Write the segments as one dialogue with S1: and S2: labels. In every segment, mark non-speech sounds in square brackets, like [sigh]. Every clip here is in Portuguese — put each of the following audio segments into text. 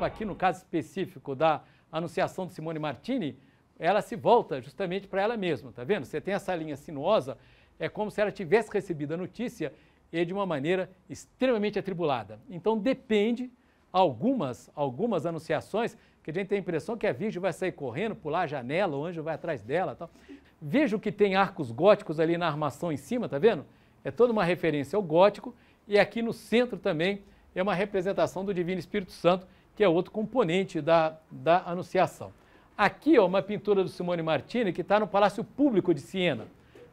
S1: exemplo, aqui no caso específico da anunciação de Simone Martini, ela se volta justamente para ela mesma, tá vendo? Você tem essa linha sinuosa, é como se ela tivesse recebido a notícia e de uma maneira extremamente atribulada. Então depende algumas, algumas anunciações que a gente tem a impressão que a Virgem vai sair correndo, pular a janela, o anjo vai atrás dela, tal. Veja que tem arcos góticos ali na armação em cima, tá vendo? É toda uma referência ao gótico e aqui no centro também é uma representação do Divino Espírito Santo que é outro componente da, da anunciação. Aqui, ó, uma pintura do Simone Martini que está no Palácio Público de Siena.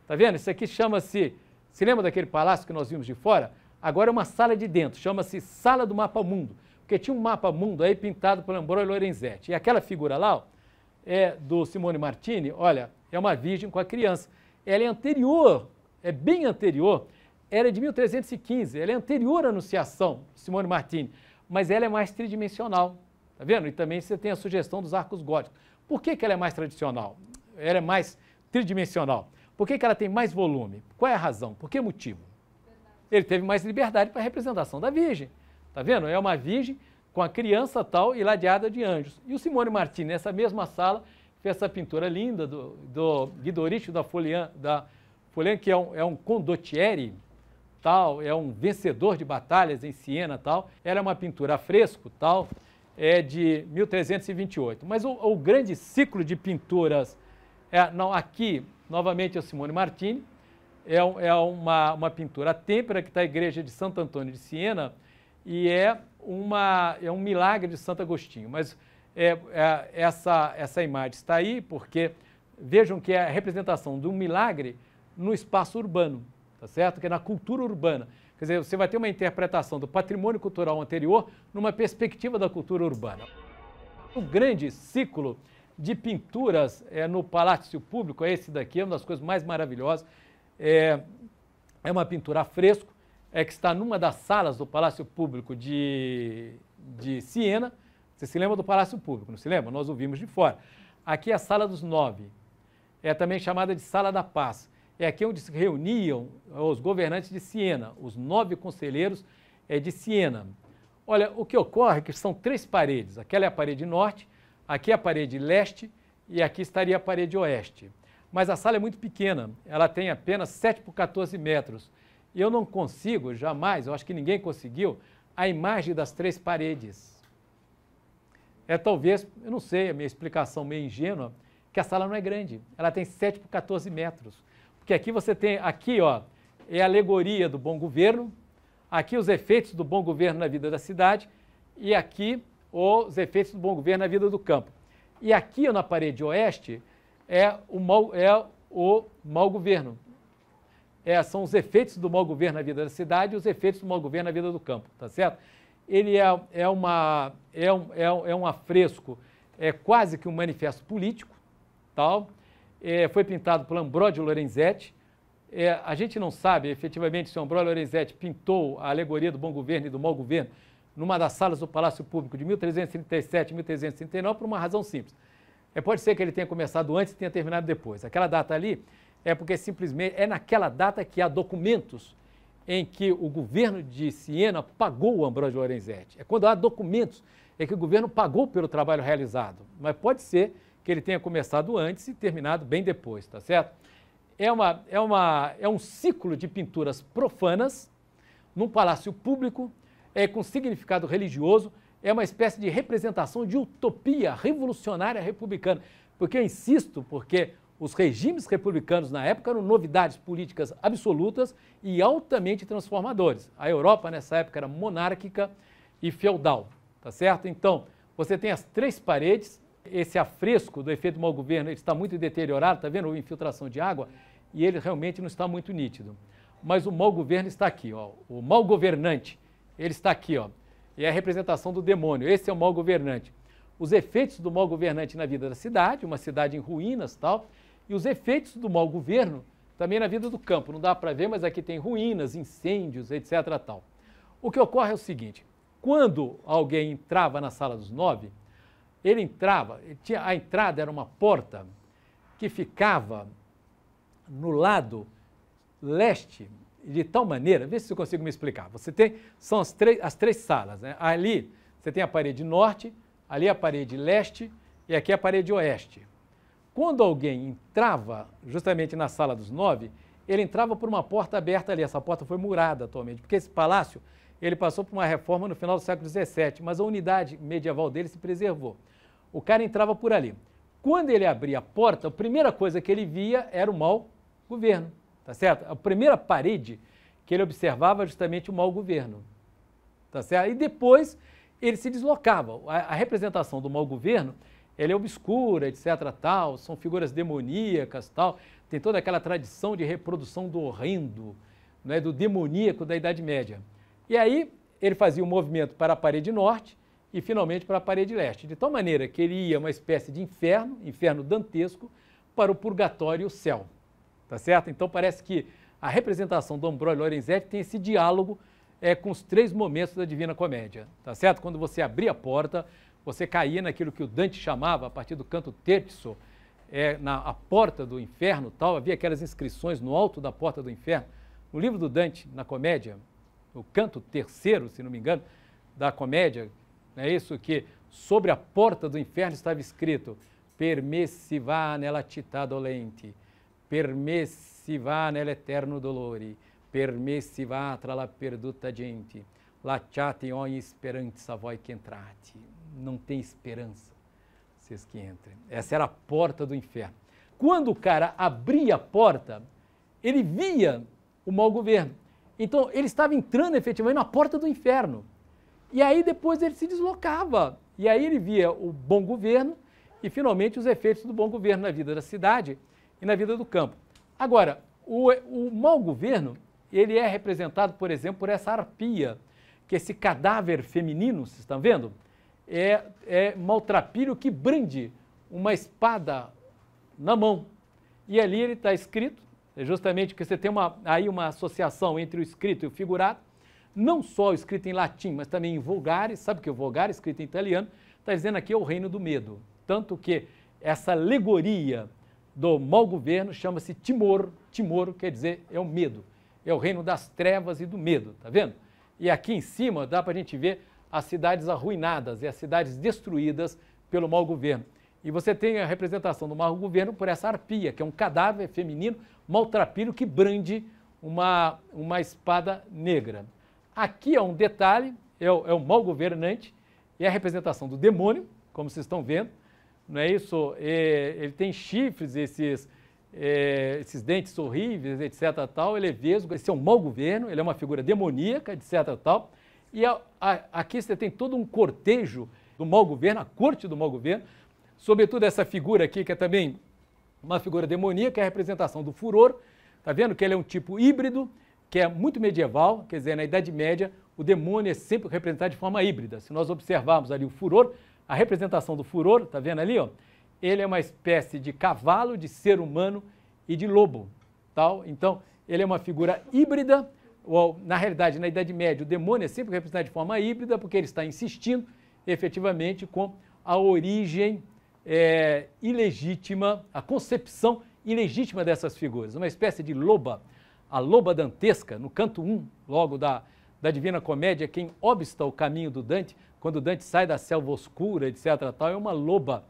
S1: Está vendo? Isso aqui chama-se. Se lembra daquele palácio que nós vimos de fora? Agora é uma sala de dentro, chama-se Sala do Mapa Mundo, porque tinha um mapa mundo aí pintado por Ambrói Lorenzetti. E aquela figura lá, ó, é do Simone Martini, olha, é uma virgem com a criança. Ela é anterior, é bem anterior, era de 1315, ela é anterior à Anunciação, Simone Martini mas ela é mais tridimensional. Tá vendo? E também você tem a sugestão dos arcos góticos. Por que, que ela é mais tradicional? Ela é mais tridimensional. Por que, que ela tem mais volume? Qual é a razão? Por que motivo? Ele teve mais liberdade para a representação da Virgem. Tá vendo? É uma Virgem com a criança tal e ladeada de anjos. E o Simone Martini, nessa mesma sala, fez essa pintura linda do, do da Folian, da Folian que é um, é um condottieri, tal, é um vencedor de batalhas em Siena, tal. Era é uma pintura a fresco, tal, é de 1328. Mas o, o grande ciclo de pinturas, é, não, aqui, novamente, é o Simone Martini, é, é uma, uma pintura a têmpera que está na igreja de Santo Antônio de Siena e é, uma, é um milagre de Santo Agostinho. Mas é, é, essa, essa imagem está aí porque vejam que é a representação de um milagre no espaço urbano tá certo? Que é na cultura urbana. Quer dizer, você vai ter uma interpretação do patrimônio cultural anterior numa perspectiva da cultura urbana. O grande ciclo de pinturas é, no Palácio Público é esse daqui, é uma das coisas mais maravilhosas. É, é uma pintura a fresco, é que está numa das salas do Palácio Público de, de Siena. Você se lembra do Palácio Público, não se lembra? Nós ouvimos de fora. Aqui é a Sala dos Nove. É também chamada de Sala da Paz é aqui onde se reuniam é, os governantes de Siena, os nove conselheiros é, de Siena. Olha, o que ocorre é que são três paredes. Aquela é a parede norte, aqui é a parede leste e aqui estaria a parede oeste. Mas a sala é muito pequena, ela tem apenas 7 por 14 metros. Eu não consigo jamais, eu acho que ninguém conseguiu, a imagem das três paredes. É talvez, eu não sei, a minha explicação meio ingênua, que a sala não é grande. Ela tem 7 por 14 metros. Porque aqui você tem, aqui ó, é a alegoria do bom governo, aqui os efeitos do bom governo na vida da cidade e aqui os efeitos do bom governo na vida do campo. E aqui na parede oeste é o mau, é o mau governo. É, são os efeitos do mau governo na vida da cidade e os efeitos do mau governo na vida do campo, tá certo? Ele é, é, uma, é, um, é, um, é um afresco, é quase que um manifesto político, tal, é, foi pintado por Ambrogio Lorenzetti. É, a gente não sabe efetivamente se Ambrogio Lorenzetti pintou a alegoria do bom governo e do mau governo numa das salas do Palácio Público de 1337 e 1339 por uma razão simples. É, pode ser que ele tenha começado antes e tenha terminado depois. Aquela data ali é porque simplesmente é naquela data que há documentos em que o governo de Siena pagou o Ambrogio Lorenzetti. É quando há documentos é que o governo pagou pelo trabalho realizado. Mas pode ser que ele tenha começado antes e terminado bem depois, tá certo? É, uma, é, uma, é um ciclo de pinturas profanas num palácio público, é, com significado religioso, é uma espécie de representação de utopia revolucionária republicana. Porque eu insisto, porque os regimes republicanos na época eram novidades políticas absolutas e altamente transformadores. A Europa nessa época era monárquica e feudal, tá certo? Então, você tem as três paredes, esse afresco do efeito mau governo está muito deteriorado, está vendo? a infiltração de água, e ele realmente não está muito nítido. Mas o mau governo está aqui, ó. o mau governante, ele está aqui, ó. e é a representação do demônio. Esse é o mau governante. Os efeitos do mau governante na vida da cidade, uma cidade em ruínas tal, e os efeitos do mau governo também na vida do campo. Não dá para ver, mas aqui tem ruínas, incêndios, etc. Tal. O que ocorre é o seguinte: quando alguém entrava na sala dos nove, ele entrava, ele tinha, a entrada era uma porta que ficava no lado leste, de tal maneira, vê se eu consigo me explicar. Você tem, são as três, as três salas, né? Ali você tem a parede norte, ali a parede leste e aqui a parede oeste. Quando alguém entrava justamente na sala dos nove, ele entrava por uma porta aberta ali. Essa porta foi murada atualmente, porque esse palácio ele passou por uma reforma no final do século XVII, mas a unidade medieval dele se preservou. O cara entrava por ali. Quando ele abria a porta, a primeira coisa que ele via era o mau governo, tá certo? A primeira parede que ele observava justamente o mau governo, tá certo? E depois ele se deslocava. A, a representação do mau governo, ele é obscura, etc, tal, são figuras demoníacas, tal. Tem toda aquela tradição de reprodução do horrendo, né, do demoníaco da Idade Média. E aí ele fazia o um movimento para a parede norte, e finalmente para a parede leste. De tal maneira que ele ia uma espécie de inferno, inferno dantesco, para o purgatório e o céu. Tá certo? Então parece que a representação do Ambrogio Lorenzetti tem esse diálogo é, com os três momentos da Divina Comédia. Tá certo? Quando você abria a porta, você caía naquilo que o Dante chamava, a partir do canto terço, é, na a porta do inferno, tal, havia aquelas inscrições no alto da porta do inferno. No livro do Dante, na comédia, o canto terceiro, se não me engano, da comédia, não é isso que sobre a porta do inferno estava escrito: Permessiva nella città dolente, permessiva nell'eterno dolore, permessiva tra la perduta gente, lacciate in ogni speranza voi che entrate. Não tem esperança, vocês que entrem. Essa era a porta do inferno. Quando o cara abria a porta, ele via o mau governo. Então, ele estava entrando efetivamente na porta do inferno. E aí depois ele se deslocava. E aí ele via o bom governo e finalmente os efeitos do bom governo na vida da cidade e na vida do campo. Agora, o, o mau governo, ele é representado, por exemplo, por essa arpia, que esse cadáver feminino, vocês estão vendo? É, é maltrapilho que brande uma espada na mão. E ali ele está escrito, é justamente que você tem uma, aí uma associação entre o escrito e o figurado, não só escrita em latim, mas também em vulgares, sabe que o é vulgar escrito em italiano, está dizendo aqui é o reino do medo. Tanto que essa alegoria do mau governo chama-se Timor. Timor quer dizer é o medo, é o reino das trevas e do medo, tá vendo? E aqui em cima dá para a gente ver as cidades arruinadas e as cidades destruídas pelo mau governo. E você tem a representação do mau governo por essa arpia, que é um cadáver feminino maltrapilho que brande uma, uma espada negra. Aqui é um detalhe, é o, é o mal governante, é a representação do demônio, como vocês estão vendo. Não é isso? É, ele tem chifres, esses, é, esses dentes horríveis, etc. Tal. Ele é vesgo, esse é um mau governo, ele é uma figura demoníaca, etc. Tal. E a, a, aqui você tem todo um cortejo do mau governo, a corte do mau governo, sobretudo essa figura aqui, que é também uma figura demoníaca, é a representação do furor. Está vendo que ele é um tipo híbrido, que é muito medieval, quer dizer, na Idade Média, o demônio é sempre representado de forma híbrida. Se nós observarmos ali o furor, a representação do furor, está vendo ali? Ó, ele é uma espécie de cavalo, de ser humano e de lobo. Tal. Então, ele é uma figura híbrida, ou, na realidade, na Idade Média, o demônio é sempre representado de forma híbrida, porque ele está insistindo efetivamente com a origem é, ilegítima, a concepção ilegítima dessas figuras, uma espécie de loba a loba dantesca, no canto 1, logo da, da Divina Comédia, quem obsta o caminho do Dante, quando Dante sai da selva oscura, etc., tal, é uma loba,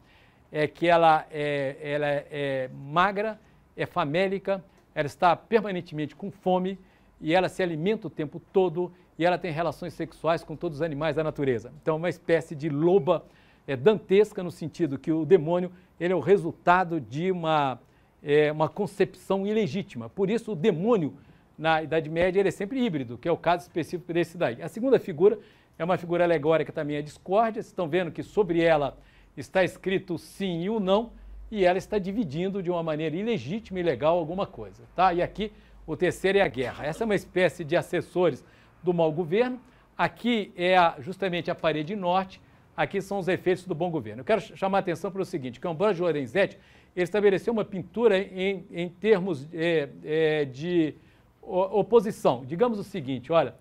S1: é que ela é, ela é, é magra, é famélica, ela está permanentemente com fome e ela se alimenta o tempo todo e ela tem relações sexuais com todos os animais da natureza. Então, é uma espécie de loba é, dantesca no sentido que o demônio ele é o resultado de uma é, uma concepção ilegítima. Por isso, o demônio na Idade Média ele é sempre híbrido, que é o caso específico desse daí. A segunda figura é uma figura alegórica também, a é discórdia. Vocês estão vendo que sobre ela está escrito sim e o não, e ela está dividindo de uma maneira ilegítima e legal alguma coisa. Tá? E aqui o terceiro é a guerra. Essa é uma espécie de assessores do mau governo. Aqui é a, justamente a parede norte, aqui são os efeitos do bom governo. Eu quero chamar a atenção para o seguinte, que Lorenzetti, é ele estabeleceu uma pintura em, em termos é, é, de oposição. Digamos o seguinte, olha,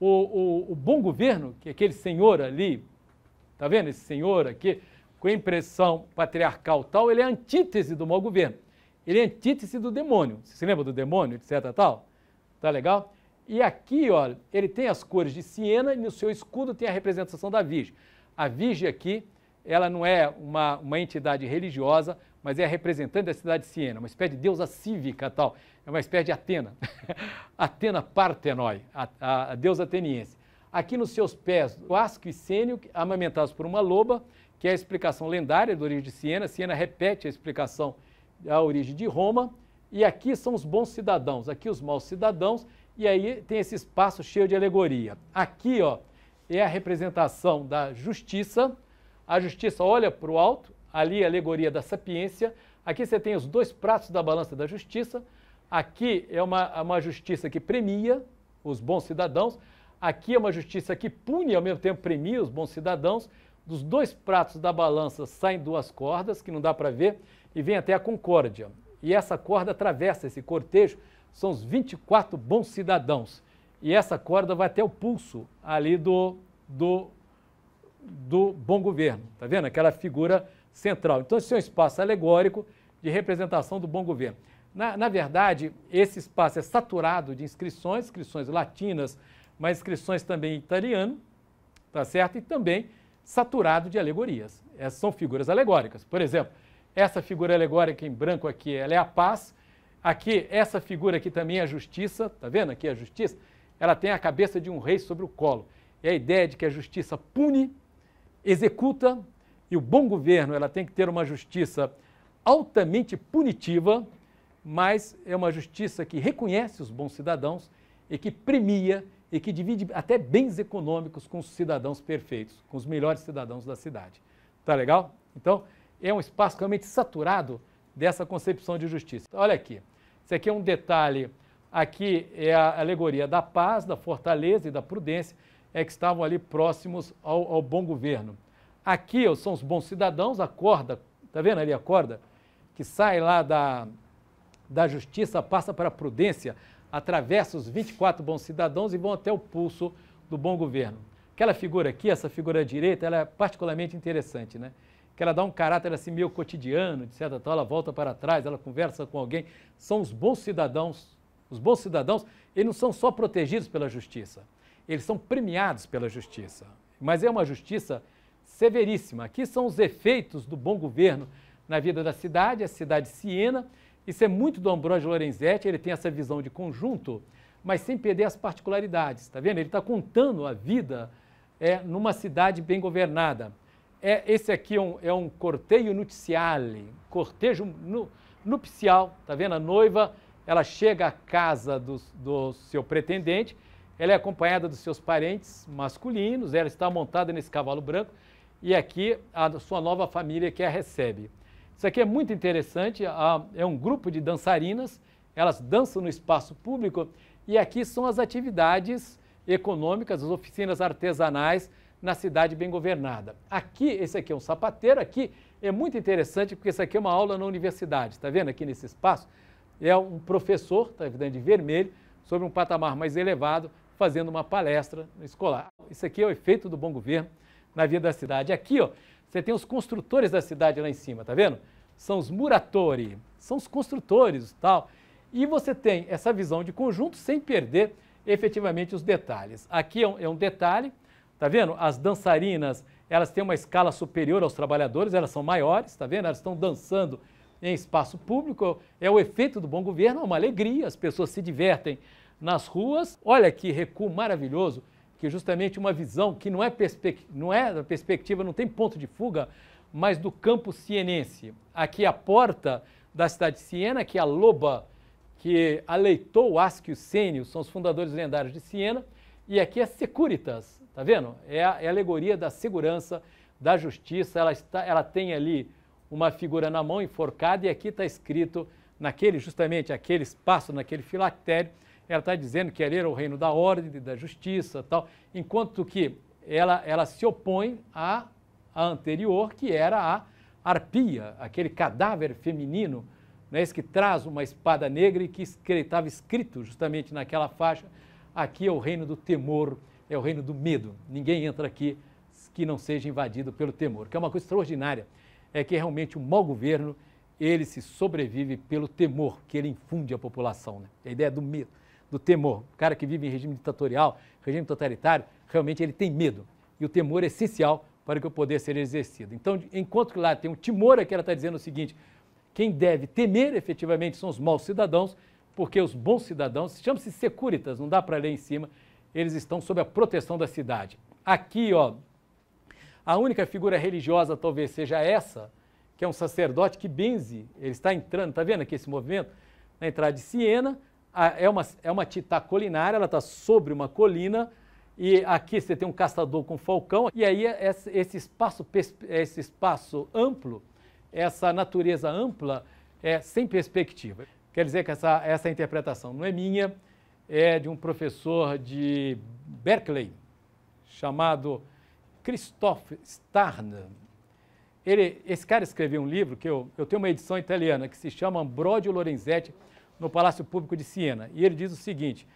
S1: o, o, o bom governo, que é aquele senhor ali, está vendo esse senhor aqui, com a impressão patriarcal tal, ele é antítese do mau governo. Ele é antítese do demônio. Você se lembra do demônio, etc. tal? Tá legal? E aqui, olha, ele tem as cores de Siena e no seu escudo tem a representação da Virgem. A Virgem aqui ela não é uma, uma entidade religiosa, mas é representante da cidade de Siena, uma espécie de deusa cívica tal, é uma espécie de Atena, [laughs] Atena Partenoi, a, a, a, deusa ateniense. Aqui nos seus pés, o asco e Sênio, amamentados por uma loba, que é a explicação lendária da origem de Siena. Siena repete a explicação da origem de Roma. E aqui são os bons cidadãos, aqui os maus cidadãos, e aí tem esse espaço cheio de alegoria. Aqui, ó, é a representação da justiça, a justiça olha para o alto, ali é a alegoria da sapiência. Aqui você tem os dois pratos da balança da justiça. Aqui é uma, uma justiça que premia os bons cidadãos. Aqui é uma justiça que pune e ao mesmo tempo premia os bons cidadãos. Dos dois pratos da balança saem duas cordas, que não dá para ver, e vem até a concórdia. E essa corda atravessa esse cortejo, são os 24 bons cidadãos. E essa corda vai até o pulso ali do, do do bom governo. Está vendo? Aquela figura central. Então, esse é um espaço alegórico de representação do bom governo. Na, na verdade, esse espaço é saturado de inscrições, inscrições latinas, mas inscrições também italianas, italiano, tá certo? E também saturado de alegorias. Essas é, são figuras alegóricas. Por exemplo, essa figura alegórica em branco aqui, ela é a paz. Aqui, essa figura aqui também é a justiça, tá vendo aqui é a justiça? Ela tem a cabeça de um rei sobre o colo. É a ideia é de que a justiça pune executa e o bom governo ela tem que ter uma justiça altamente punitiva, mas é uma justiça que reconhece os bons cidadãos e que premia e que divide até bens econômicos com os cidadãos perfeitos, com os melhores cidadãos da cidade. Tá legal? Então, é um espaço realmente saturado dessa concepção de justiça. Olha aqui. Isso aqui é um detalhe. Aqui é a alegoria da paz, da fortaleza e da prudência é que estavam ali próximos ao, ao bom governo. Aqui são os bons cidadãos, a corda, está vendo ali a corda? Que sai lá da, da justiça, passa para a prudência, atravessa os 24 bons cidadãos e vão até o pulso do bom governo. Aquela figura aqui, essa figura à direita, ela é particularmente interessante, né? Que ela dá um caráter é assim meio cotidiano, de certa tal, ela volta para trás, ela conversa com alguém. São os bons cidadãos. Os bons cidadãos, eles não são só protegidos pela justiça eles são premiados pela justiça. Mas é uma justiça severíssima. Aqui são os efeitos do bom governo na vida da cidade, a cidade siena. Isso é muito do Ambrosio Lorenzetti, ele tem essa visão de conjunto, mas sem perder as particularidades, está vendo? Ele está contando a vida é, numa cidade bem governada. É, esse aqui é um, é um corteio cortejo nu, nupcial, está vendo? A noiva, ela chega à casa do, do seu pretendente, ela é acompanhada dos seus parentes masculinos, ela está montada nesse cavalo branco e aqui a sua nova família que a recebe. Isso aqui é muito interessante, é um grupo de dançarinas, elas dançam no espaço público e aqui são as atividades econômicas, as oficinas artesanais na cidade bem governada. Aqui, esse aqui é um sapateiro, aqui é muito interessante porque isso aqui é uma aula na universidade, está vendo aqui nesse espaço? É um professor, está é de vermelho, sobre um patamar mais elevado, fazendo uma palestra escolar. Isso aqui é o efeito do bom governo na vida da cidade. Aqui, ó, você tem os construtores da cidade lá em cima, tá vendo? São os muratori, são os construtores, tal. E você tem essa visão de conjunto sem perder efetivamente os detalhes. Aqui é um, é um detalhe, tá vendo? As dançarinas, elas têm uma escala superior aos trabalhadores, elas são maiores, tá vendo? Elas estão dançando em espaço público, é o efeito do bom governo, é uma alegria, as pessoas se divertem nas ruas. Olha que recuo maravilhoso, que justamente uma visão que não é, não é da perspectiva, não tem ponto de fuga, mas do campo sienense. Aqui a porta da cidade de Siena, que é a Loba, que aleitou Asquio Sênio, são os fundadores lendários de Siena, e aqui é Securitas, tá vendo? É a, é a alegoria da segurança, da justiça, ela, está, ela tem ali uma figura na mão enforcada e aqui está escrito naquele, justamente aquele espaço, naquele filactério, ela está dizendo que ali era o reino da ordem, da justiça tal, enquanto que ela, ela se opõe à, à anterior, que era a arpia, aquele cadáver feminino, né, esse que traz uma espada negra e que estava escrito justamente naquela faixa, aqui é o reino do temor, é o reino do medo. Ninguém entra aqui que não seja invadido pelo temor, que é uma coisa extraordinária. É que realmente o mau governo, ele se sobrevive pelo temor que ele infunde à população, né? É a ideia do medo do temor. O cara que vive em regime ditatorial, regime totalitário, realmente ele tem medo. E o temor é essencial para que o poder seja exercido. Então, enquanto que lá tem um timor, aqui ela está dizendo o seguinte: quem deve temer efetivamente são os maus cidadãos, porque os bons cidadãos, chama-se securitas, não dá para ler em cima, eles estão sob a proteção da cidade. Aqui, ó, a única figura religiosa talvez seja essa, que é um sacerdote que benze, ele está entrando, está vendo aqui esse movimento? Na entrada de Siena, ah, é uma, é uma titã colinária, ela está sobre uma colina, e aqui você tem um caçador com falcão, e aí é esse espaço, esse espaço amplo, essa natureza ampla, é sem perspectiva. Quer dizer que essa, essa interpretação não é minha, é de um professor de Berkeley, chamado Christoph Starn. Ele, esse cara escreveu um livro que eu, eu tenho uma edição italiana que se chama Brodio Lorenzetti, no Palácio Público de Siena. E ele diz o seguinte,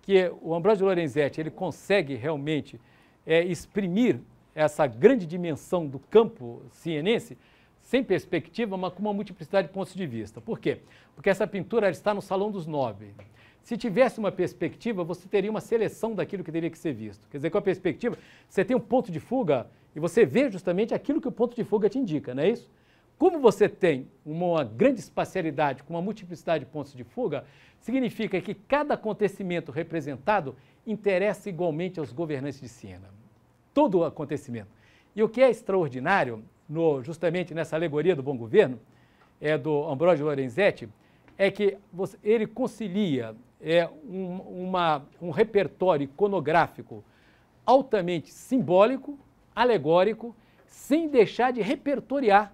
S1: que o Ambrosio Lorenzetti ele consegue realmente é, exprimir essa grande dimensão do campo sienense sem perspectiva, mas com uma multiplicidade de pontos de vista. Por quê? Porque essa pintura está no Salão dos Nove. Se tivesse uma perspectiva, você teria uma seleção daquilo que teria que ser visto. Quer dizer, com a perspectiva, você tem um ponto de fuga e você vê justamente aquilo que o ponto de fuga te indica, não é isso? Como você tem uma grande espacialidade com uma multiplicidade de pontos de fuga, significa que cada acontecimento representado interessa igualmente aos governantes de Siena. Todo o acontecimento. E o que é extraordinário, no, justamente nessa alegoria do bom governo, é do Ambrogio Lorenzetti, é que você, ele concilia é, um, uma, um repertório iconográfico altamente simbólico, alegórico, sem deixar de repertoriar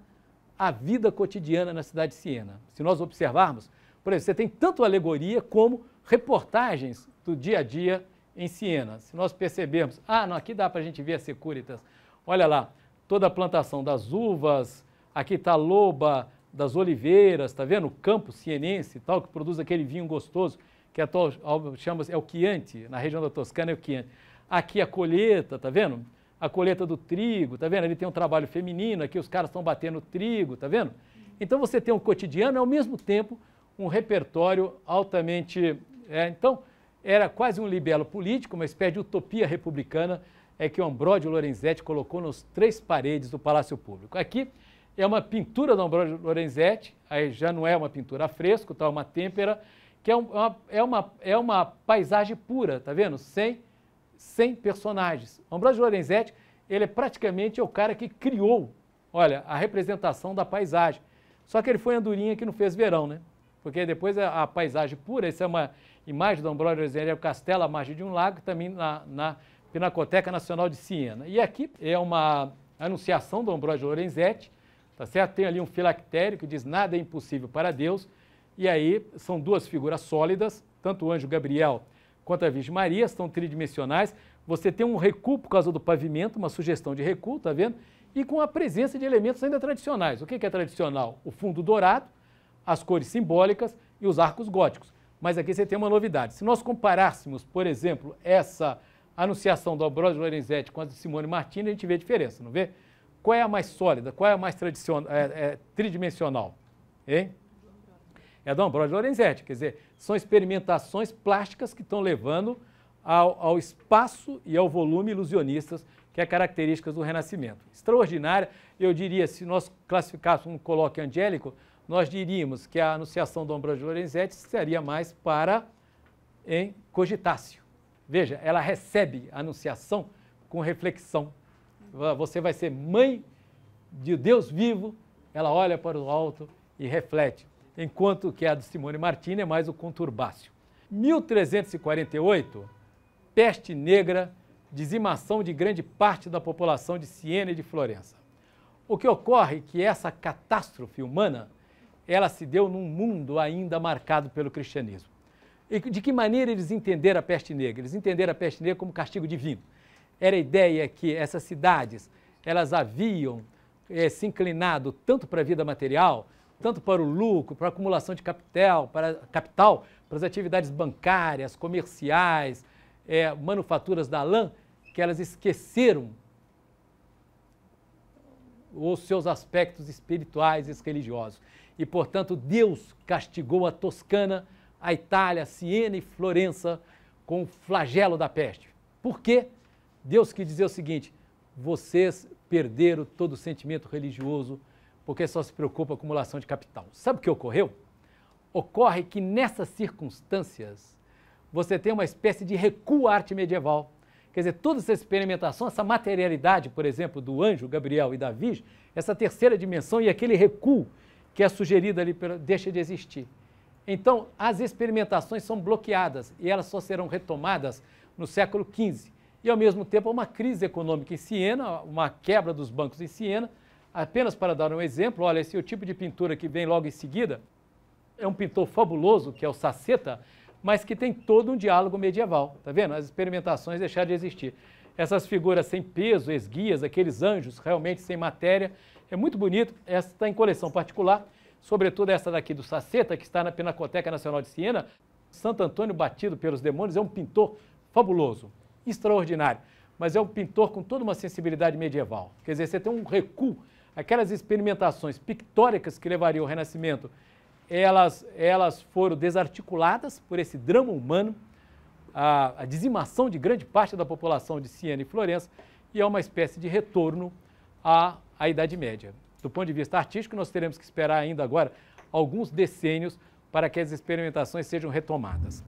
S1: a vida cotidiana na cidade de Siena. Se nós observarmos, por exemplo, você tem tanto alegoria como reportagens do dia a dia em Siena. Se nós percebermos, ah, não, aqui dá para a gente ver a Securitas. Olha lá, toda a plantação das uvas, aqui está a loba das oliveiras, está vendo? O campo sienense e tal, que produz aquele vinho gostoso, que atual, chama é o Chianti, na região da Toscana é o Chianti. Aqui a colheita, está vendo? a colheita do trigo, tá vendo? Ele tem um trabalho feminino, aqui os caras estão batendo trigo, tá vendo? Então você tem um cotidiano e ao mesmo tempo um repertório altamente. É, então, era quase um libelo político, uma espécie de utopia republicana é que o Ambrogio Lorenzetti colocou nos três paredes do Palácio Público. Aqui é uma pintura do Ambrogio Lorenzetti, aí já não é uma pintura fresco, tá? uma têmpera, que é, é uma, é uma, é uma paisagem pura, tá vendo? Sem sem personagens. de Lorenzetti, ele é praticamente o cara que criou, olha, a representação da paisagem. Só que ele foi andurinha que não fez verão, né? Porque depois a, a paisagem pura, essa é uma imagem do de Lorenzetti, é o castelo à margem de um lago, também na, na Pinacoteca Nacional de Siena. E aqui é uma anunciação do de Lorenzetti, tá certo? Tem ali um filactério que diz nada é impossível para Deus, e aí são duas figuras sólidas, tanto o anjo Gabriel quanto à Virgem Maria, são tridimensionais. Você tem um recuo por causa do pavimento, uma sugestão de recuo, tá vendo? E com a presença de elementos ainda tradicionais. O que é tradicional? O fundo dourado, as cores simbólicas e os arcos góticos. Mas aqui você tem uma novidade. Se nós comparássemos, por exemplo, essa anunciação do Ambrosio Lorenzetti com a de Simone Martini, a gente vê a diferença, não vê? Qual é a mais sólida? Qual é a mais tridimensional? é, é, tridimensional? Hein? É do Lorenzetti. Quer dizer, são experimentações plásticas que estão levando ao, ao espaço e ao volume ilusionistas que é características do Renascimento. Extraordinária, eu diria, se nós classificássemos um colóquio angélico, nós diríamos que a anunciação do Ambrosio Lorenzetti seria mais para em cogitácio. Veja, ela recebe a anunciação com reflexão. Você vai ser mãe de Deus vivo, ela olha para o alto e reflete enquanto que a de Simone Martini é mais o conturbácio. 1348, peste negra, dizimação de grande parte da população de Siena e de Florença. O que ocorre é que essa catástrofe humana, ela se deu num mundo ainda marcado pelo cristianismo. E de que maneira eles entenderam a peste negra? Eles entenderam a peste negra como castigo divino. Era a ideia que essas cidades, elas haviam é, se inclinado tanto para a vida material tanto para o lucro, para a acumulação de capital, para, capital, para as atividades bancárias, comerciais, é, manufaturas da lã, que elas esqueceram os seus aspectos espirituais e religiosos. E, portanto, Deus castigou a Toscana, a Itália, Siena e Florença com o flagelo da peste. Por quê? Deus quis dizer o seguinte: vocês perderam todo o sentimento religioso porque só se preocupa com acumulação de capital. Sabe o que ocorreu? Ocorre que nessas circunstâncias você tem uma espécie de recuo à arte medieval. Quer dizer, toda essa experimentação, essa materialidade, por exemplo, do anjo, Gabriel e Davi, essa terceira dimensão e aquele recuo que é sugerido ali pela, deixa de existir. Então, as experimentações são bloqueadas e elas só serão retomadas no século XV. E, ao mesmo tempo, há uma crise econômica em Siena, uma quebra dos bancos em Siena, Apenas para dar um exemplo, olha, esse é o tipo de pintura que vem logo em seguida é um pintor fabuloso, que é o Saceta, mas que tem todo um diálogo medieval, tá vendo? As experimentações deixaram de existir. Essas figuras sem peso, esguias, aqueles anjos realmente sem matéria, é muito bonito. Essa está em coleção particular, sobretudo essa daqui do Saceta, que está na Pinacoteca Nacional de Siena. Santo Antônio Batido pelos Demônios é um pintor fabuloso, extraordinário, mas é um pintor com toda uma sensibilidade medieval. Quer dizer, você tem um recuo aquelas experimentações pictóricas que levariam ao Renascimento, elas, elas foram desarticuladas por esse drama humano, a, a dizimação de grande parte da população de Siena e Florença, e é uma espécie de retorno à, à Idade Média. Do ponto de vista artístico, nós teremos que esperar ainda agora alguns decênios para que as experimentações sejam retomadas.